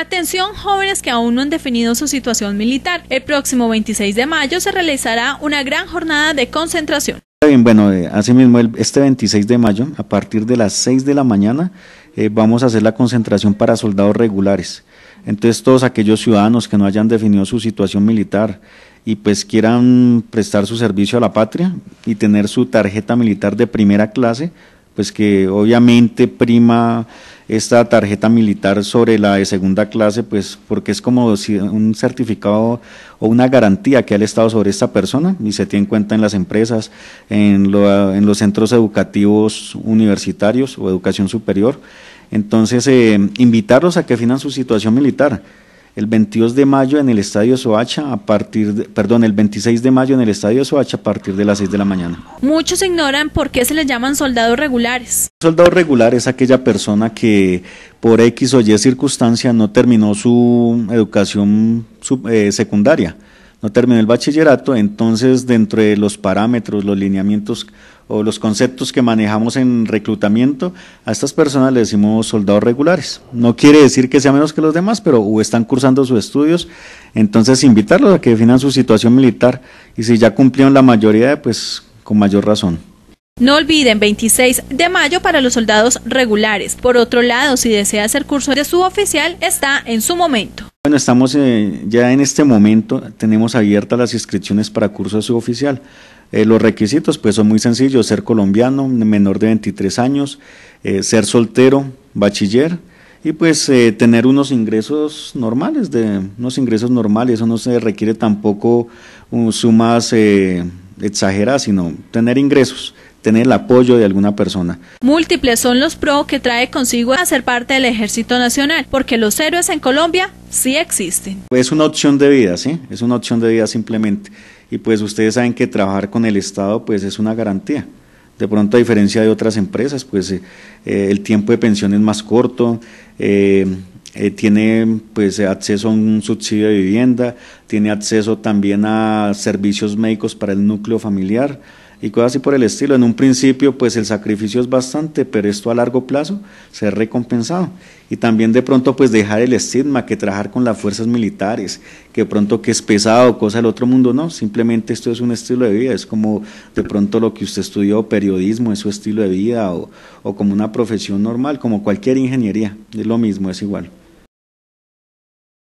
Atención jóvenes que aún no han definido su situación militar. El próximo 26 de mayo se realizará una gran jornada de concentración. Bien, bueno, eh, asimismo, este 26 de mayo, a partir de las 6 de la mañana, eh, vamos a hacer la concentración para soldados regulares. Entonces, todos aquellos ciudadanos que no hayan definido su situación militar y pues quieran prestar su servicio a la patria y tener su tarjeta militar de primera clase, pues que obviamente prima esta tarjeta militar sobre la de segunda clase, pues porque es como un certificado o una garantía que ha el Estado sobre esta persona y se tiene en cuenta en las empresas, en, en los centros educativos universitarios o educación superior. Entonces, eh, invitarlos a que finan su situación militar el 22 de mayo en el Estadio Soacha a partir perdón, el 26 de mayo en el Estadio Soacha a partir de las 6 de la mañana. Muchos ignoran por qué se les llaman soldados regulares. Soldado regular es aquella persona que por X o Y circunstancia no terminó su educación eh, secundaria no terminó el bachillerato, entonces dentro de los parámetros, los lineamientos o los conceptos que manejamos en reclutamiento, a estas personas le decimos soldados regulares. No quiere decir que sea menos que los demás, pero o están cursando sus estudios, entonces invitarlos a que definan su situación militar y si ya cumplieron la mayoría, pues con mayor razón. No olviden 26 de mayo para los soldados regulares. Por otro lado, si desea ser curso de suboficial, está en su momento. Bueno, estamos eh, ya en este momento, tenemos abiertas las inscripciones para curso suboficial. Eh, los requisitos pues son muy sencillos, ser colombiano, menor de 23 años, eh, ser soltero, bachiller y pues tener unos ingresos normales, de, unos ingresos normales, eso no se requiere tampoco un, uh, sumas exageradas, sino tener ingresos tener el apoyo de alguna persona. Múltiples son los pro que trae consigo ser parte del Ejército Nacional, porque los héroes en Colombia sí existen. Es pues una opción de vida, ¿sí? Es una opción de vida simplemente. Y pues ustedes saben que trabajar con el Estado pues es una garantía. De pronto, a diferencia de otras empresas, pues eh, eh, el tiempo de pensión es más corto, eh, tiene pues acceso a un subsidio de vivienda, tiene acceso también a servicios médicos para el núcleo familiar y cosas así por el estilo. En un principio, pues el sacrificio es bastante, pero esto a largo plazo se recompensado. Y también de pronto, pues dejar el estigma que trabajar con las fuerzas militares, que de pronto que es pesado, cosa del otro mundo, no, simplemente esto es un estilo de vida, es como de pronto lo que usted estudió, periodismo, es su estilo de vida, o, o como una profesión normal, como cualquier ingeniería, es lo mismo, es igual.